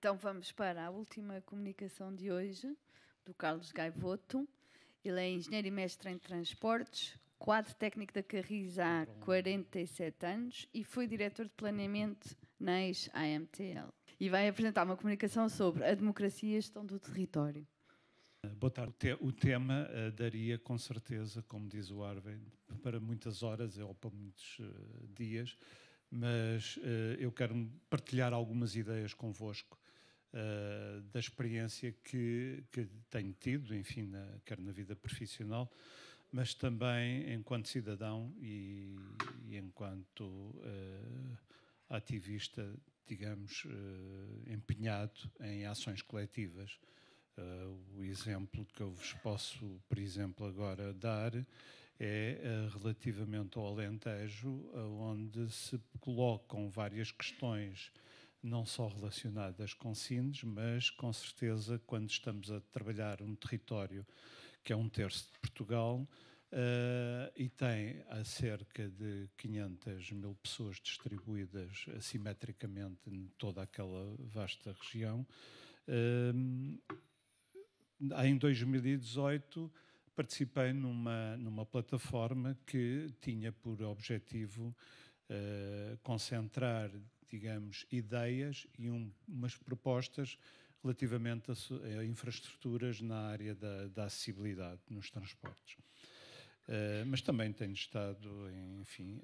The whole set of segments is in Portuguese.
Então vamos para a última comunicação de hoje, do Carlos Gaivoto. Ele é engenheiro e mestre em transportes, quadro técnico da Carris há 47 anos e foi diretor de planeamento na ex-AMTL. E vai apresentar uma comunicação sobre a democracia e a gestão do território. Eh, boa tarde. O, te o tema uh, daria, com certeza, como diz o Arvin, para muitas horas ou para muitos uh, dias, mas uh, eu quero partilhar algumas ideias convosco eh, da experiência que, que tenho tido, enfim, na, quer na vida profissional, mas também enquanto cidadão e, e enquanto uh, ativista, digamos, uh, empenhado em ações coletivas. Uh, o exemplo que eu vos posso, por exemplo, agora dar é uh, relativamente ao Alentejo, uh, onde se colocam várias questões não só relacionadas com SINES, mas com certeza quando estamos a trabalhar um território que é um terço de Portugal, Uh, e tem a cerca de 500 mil pessoas distribuídas assimetricamente em toda aquela vasta região. Uh, em 2018 participei numa, numa plataforma que tinha por objetivo uh, concentrar digamos, ideias e um, umas propostas relativamente a, a, infraestruturas na área da, da acessibilidade nos transportes. Uh, mas também tenho estado, em, enfim, uh,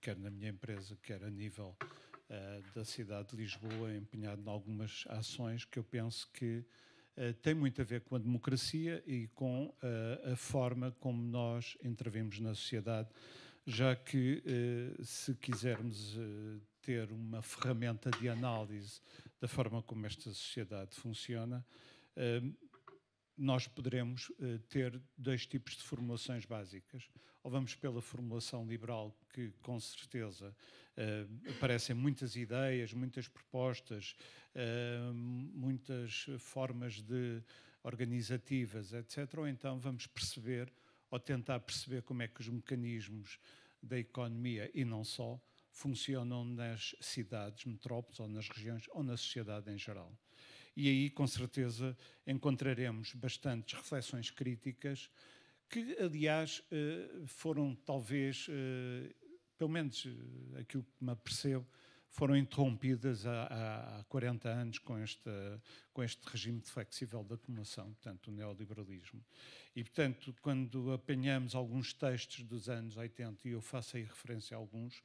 quer na minha empresa, quer a nível uh, da cidade de Lisboa, empenhado em algumas ações que eu penso que têm muito a ver com a democracia e com a forma como nós intervimos na sociedade, já que se quisermos ter uma ferramenta de análise da forma como esta sociedade funciona, eh, nós poderemos eh, ter dois tipos de formulações básicas. Ou vamos pela formulação liberal, que com certeza eh, aparecem muitas ideias, muitas propostas, muitas formas de organizativas, etc. Ou então vamos perceber ou tentar perceber como é que os mecanismos da economia e não só funcionam nas cidades, metrópoles ou nas regiões ou na sociedade em geral. E aí, com certeza, encontraremos bastantes reflexões críticas que, aliás, eh, foram talvez, eh, pelo menos eh, aquilo que me apercebo, foram interrompidas há, 40 anos com este, com este regime flexível de acumulação, portanto, o neoliberalismo. E, portanto, quando apanhamos alguns textos dos anos 80, e eu faço aí referência a alguns,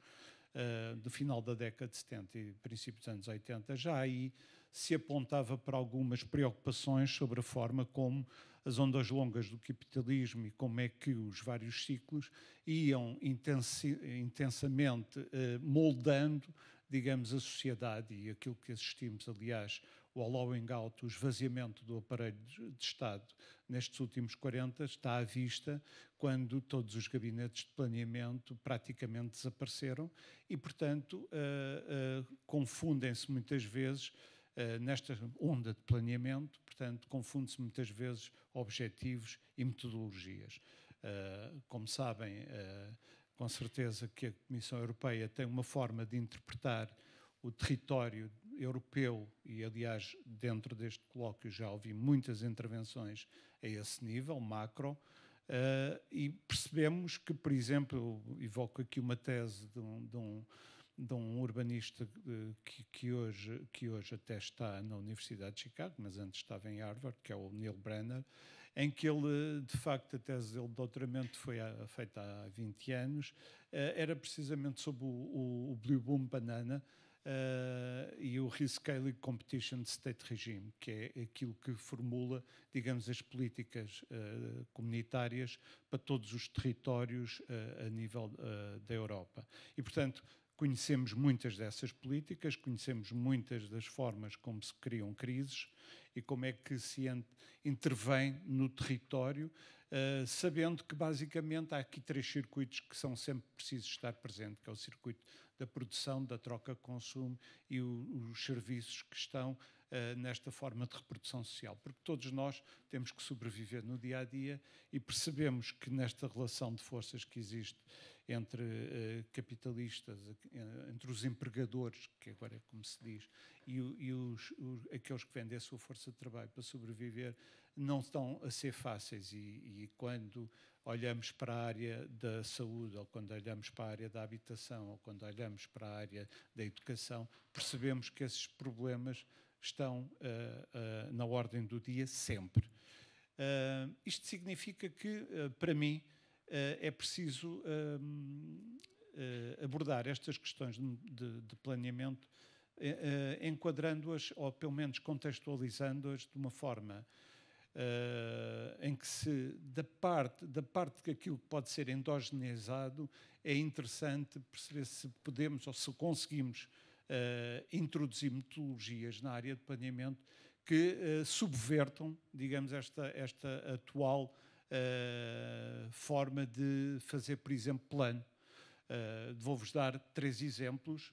eh, do final da década de 70 e princípio dos anos 80, já aí se apontava para algumas preocupações sobre a forma como as ondas longas do capitalismo e como é que os vários ciclos iam intensamente eh, moldando, digamos, a sociedade e aquilo que assistimos, aliás, o allowing out, o esvaziamento do aparelho de Estado nestes últimos 40, está à vista quando todos os gabinetes de planeamento praticamente desapareceram e, portanto, uh, uh, confundem-se muitas vezes Uh, nesta onda de planeamento, portanto, confundem se muitas vezes objetivos e metodologias. Uh, como sabem, uh, com certeza que a Comissão Europeia tem uma forma de interpretar o território europeu, e aliás, dentro deste colóquio já ouvi muitas intervenções a esse nível, macro, Uh, e percebemos que, por exemplo, eu evoco aqui uma tese de um, de um, de um urbanista eh, que, que, hoje, que hoje até está na Universidade de Chicago, mas antes estava em Harvard, que é o Neil Brenner, em que ele, de facto, a tese dele de doutoramento foi feita há 20 anos, uh, era precisamente sobre o, o, o Blue Boom Banana, uh, e o Rescaling Competition State Regime, que é aquilo que formula, digamos, as políticas uh, comunitárias para todos os territórios eh, a nível da Europa. E, portanto, Conhecemos muitas dessas políticas, conhecemos muitas das formas como se criam crises e como é que se intervém no território ah, sabendo que basicamente há aqui três circuitos que são sempre precisos estar presentes, que é o circuito da produção, da troca-consumo e o, os serviços que estão uh, nesta forma de reprodução social, porque todos nós temos que sobreviver no dia a dia e percebemos que nesta relação de forças que existe entre uh, capitalistas, entre os empregadores, que agora é como se diz, e, e os, os, aqueles que vendem a sua força de trabalho para sobreviver, não estão a ser fáceis e, e, quando olhamos para a área da saúde, ou quando olhamos para a área da habitação, ou quando olhamos para a área da educação, percebemos que esses problemas estão uh, uh, na ordem do dia sempre. Uh, isto significa que, para mim, é preciso abordar estas questões de, de, de planeamento enquadrando-as, ou pelo menos contextualizando-as de uma forma Uh, em que se da parte da parte que aquilo pode ser endogeneizado é interessante perceber se podemos ou se conseguimos uh, introduzir metodologias na área de planeamento que uh, subvertam, digamos, esta esta atual forma de fazer, por exemplo, plano. Vou-vos dar três exemplos,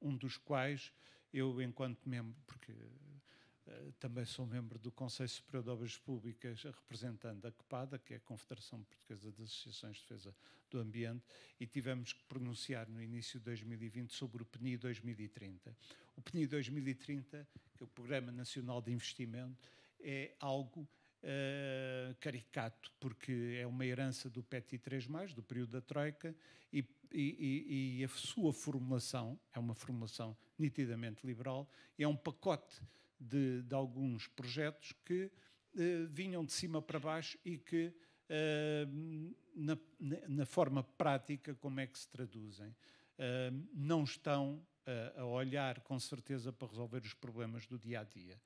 um dos quais eu, enquanto membro, porque eh, também sou membro do Conselho Superior de Obras Públicas, representando a CEPADA, que é a Confederação Portuguesa das Associações de Defesa do Ambiente, e tivemos que pronunciar no início de 2020 sobre o PNI 2030. O PNI 2030, que é o Programa Nacional de Investimento, é algo Uh, caricato, porque é uma herança do PETI 3, do período da Troika, e, e, e, a sua formulação é uma formulação nitidamente liberal, é um pacote de, de alguns projetos que eh, vinham de cima para baixo e que, eh, na, na, forma prática, como é que se traduzem, eh, não estão a olhar com certeza para resolver os problemas do dia a dia.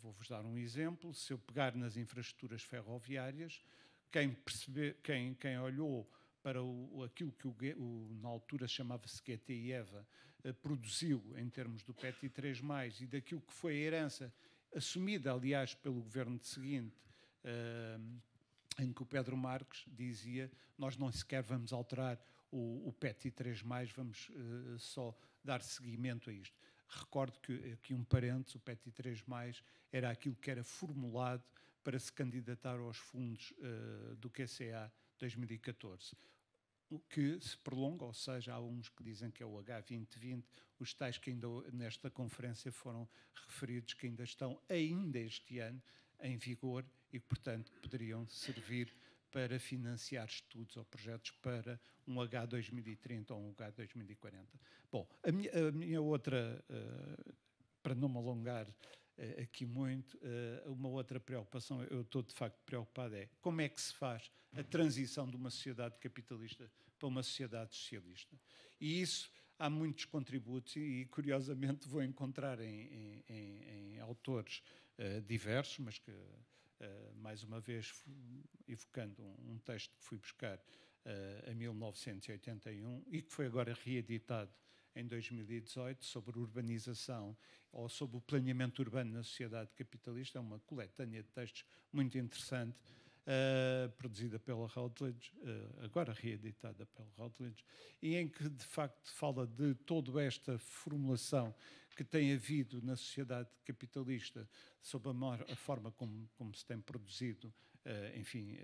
Vou-vos dar um exemplo: se eu pegar nas infraestruturas ferroviárias, quem, percebe, quem, quem olhou para o, aquilo que o, o, na altura chamava-se Eva eh, produziu em termos do PETI 3, e daquilo que foi a herança assumida, aliás, pelo governo seguinte, eh, em que o Pedro Marques dizia: Nós não sequer vamos alterar o, o PETI 3, vamos eh, só dar seguimento a isto. Recordo que, aqui um parênteses, o PETI 3, era aquilo que era formulado para se candidatar aos fundos do QCA 2014 que se prolonga, ou seja, há uns que dizem que é o H2020, os tais que ainda nesta conferência foram referidos, que ainda estão ainda este ano em vigor e, portanto, poderiam servir para financiar estudos ou projetos para um H2030 ou um H2040. Bom, a minha, a minha outra, uh, para não me alongar, eh, aqui muito. Eh, uma outra preocupação, eu estou de facto preocupado, é como é que se faz a transição de uma sociedade capitalista para uma sociedade socialista. E isso há muitos contributos e, curiosamente, vou encontrar em, em, em autores eh, diversos, mas que, mais uma vez, evocando um, texto que fui buscar uh, a 1981 e que foi agora reeditado em 2018 sobre urbanização ou sobre o planeamento urbano na sociedade capitalista, é uma coletânea de textos muito interessante. Uh, produzida pela Routledge, uh, agora reeditada pela Routledge, e em que de facto fala de toda esta formulação que tem havido na sociedade capitalista sobre a, maior, a forma como, como, se tem produzido, uh, enfim,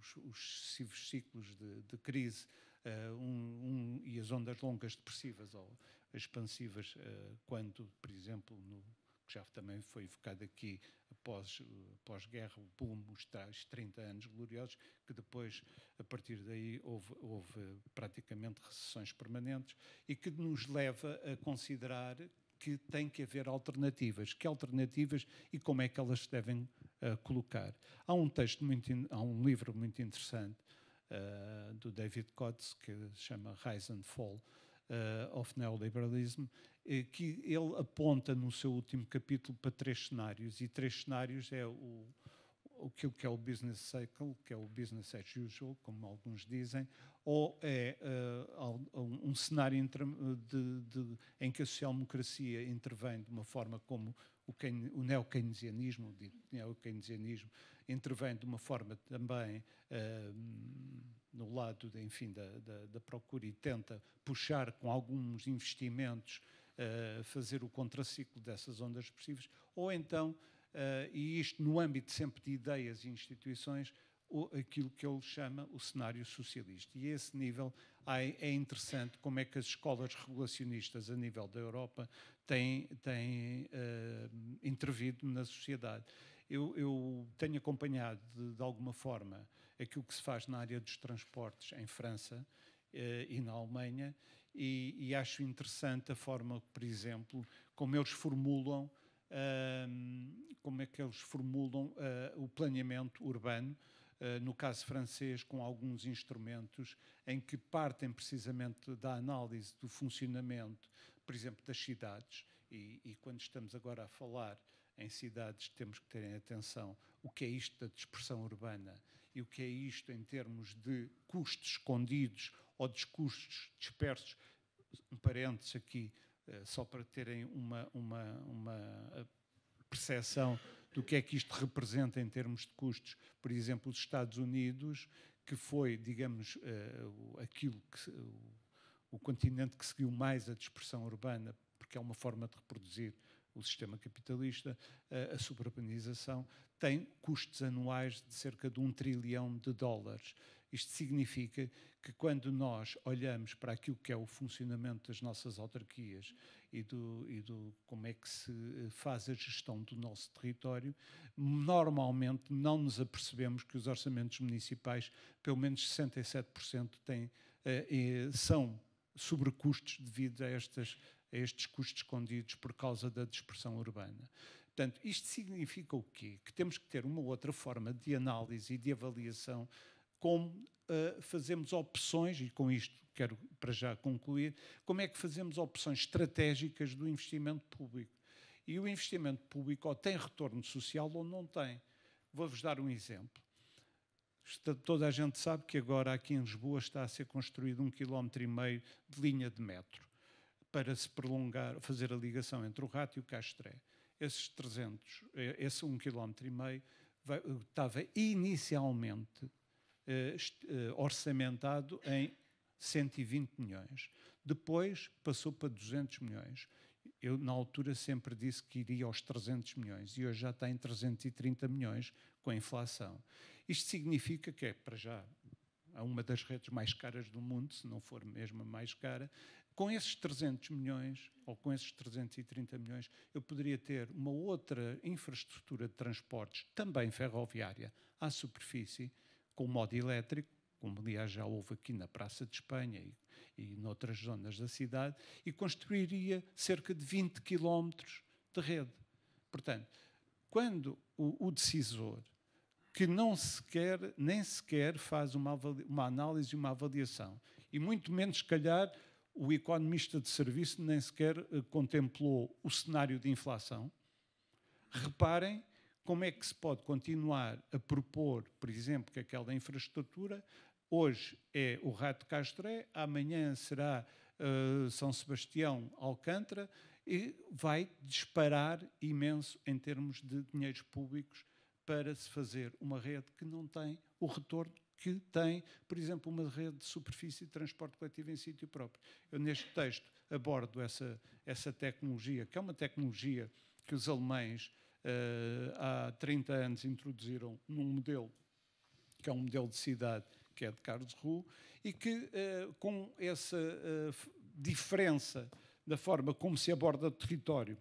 os, os, excessivos ciclos de, de crise uh, um, um, e as ondas longas depressivas ou expansivas, uh, quando, por exemplo, no, que já também foi evocado aqui após, após eh, guerra, o boom, os 30 anos gloriosos, que depois, a partir daí, houve, houve praticamente recessões permanentes e que nos leva a considerar que tem que haver alternativas. Que alternativas e como é que elas se devem uh, colocar? Há um texto muito, há um livro muito interessante uh, do David Coates, que chama Rise and Fall uh, of Neoliberalism, que ele aponta no seu último capítulo para três cenários, e três cenários é o aquilo que é o business cycle, que é o business as usual, como alguns dizem, ou é uh, um cenário de, de, em que a social-democracia intervém de uma forma como o, o neo-keynesianismo, neo keynesianismo intervém de uma forma também uh, no lado, de, enfim, da, da, da, procura e tenta puxar com alguns investimentos uh, fazer o contraciclo dessas ondas expressivas, ou então, uh, e isto no âmbito sempre de ideias e instituições, o, aquilo que ele chama o cenário socialista. E a esse nível é interessante como é que as escolas regulacionistas a nível da Europa têm, têm uh, intervido na sociedade. Eu, eu tenho acompanhado, de, de, alguma forma, aquilo que se faz na área dos transportes em França uh, e na Alemanha, e, e, acho interessante a forma, por exemplo, como eles formulam. Uh, como é que eles formulam o planeamento urbano eh, no caso francês, com alguns instrumentos em que partem precisamente da análise do funcionamento, por exemplo, das cidades. E, e quando estamos agora a falar em cidades, temos que ter em atenção o que é isto da dispersão urbana e o que é isto em termos de custos escondidos ou de custos dispersos. Um parênteses aqui, eh, só para terem uma, uma, uma percepção do que é que isto representa em termos de custos. Por exemplo, os Estados Unidos, que foi, digamos, eh, aquilo que, o continente que seguiu mais a dispersão urbana, porque é uma forma de reproduzir o sistema capitalista, eh, a suburbanização, tem custos anuais de cerca de um trilhão de dólares. Isto significa que quando nós olhamos para aquilo que é o funcionamento das nossas autarquias e do, e do como é que se eh, faz a gestão do nosso território, normalmente não nos apercebemos que os orçamentos municipais, pelo menos 67%, têm, eh, são sobrecustos devido a estas a estes custos escondidos por causa da dispersão urbana. Portanto, isto significa o quê? Que temos que ter uma outra forma de análise e de avaliação como uh, fazemos opções, e com isto quero para já concluir, como é que fazemos opções estratégicas do investimento público. E o investimento público ou tem retorno social ou não tem. Vou-vos dar um exemplo. Está, toda a gente sabe que agora aqui em Lisboa está a ser construído um quilómetro e meio de linha de metro para se prolongar, fazer a ligação entre o Rato e o Castré. Esses 300, eh, esse um quilómetro e meio estava inicialmente eh, eh, orçamentado em 120 milhões. Depois passou para 200 milhões. Eu, na altura, sempre disse que iria aos 300 milhões e hoje já está em 330 milhões com a inflação. Isto significa que é, para já, a é uma das redes mais caras do mundo, se não for mesmo a mais cara, com esses 300 milhões ou com esses 330 milhões, eu poderia ter uma outra infraestrutura de transportes, também ferroviária, à superfície, com o modo elétrico, como aliás já houve aqui na Praça de Espanha e, e noutras zonas da cidade, e construiria cerca de 20 quilómetros de rede. Portanto, quando o, o decisor, que não sequer, nem sequer faz uma, uma análise e uma avaliação, e muito menos, se calhar, o economista de serviço nem sequer eh, contemplou o cenário de inflação, reparem como é que se pode continuar a propor, por exemplo, que aquela infraestrutura hoje é o Rato Castré, amanhã será uh, São Sebastião Alcântara e vai disparar imenso em termos de dinheiros públicos para se fazer uma rede que não tem o retorno que tem, por exemplo, uma rede de superfície de transporte coletivo em sítio próprio. Eu, neste texto, abordo essa, essa tecnologia, que é uma tecnologia que os alemães eh, há 30 anos introduziram num modelo, que é um modelo de cidade, que é de Carlos Karlsruhe, e que eh, com essa eh, diferença da forma como se aborda o território,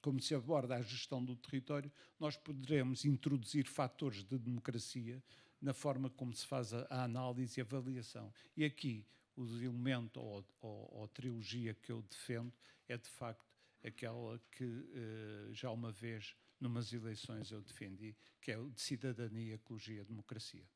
como se aborda a gestão do território, nós poderemos introduzir fatores de democracia na forma como se faz a, análise e a avaliação. E aqui, o elemento ou, ou, ou trilogia que eu defendo é, de facto, aquela que eh, já uma vez numas eleições eu defendi, que é o de cidadania, ecologia, democracia.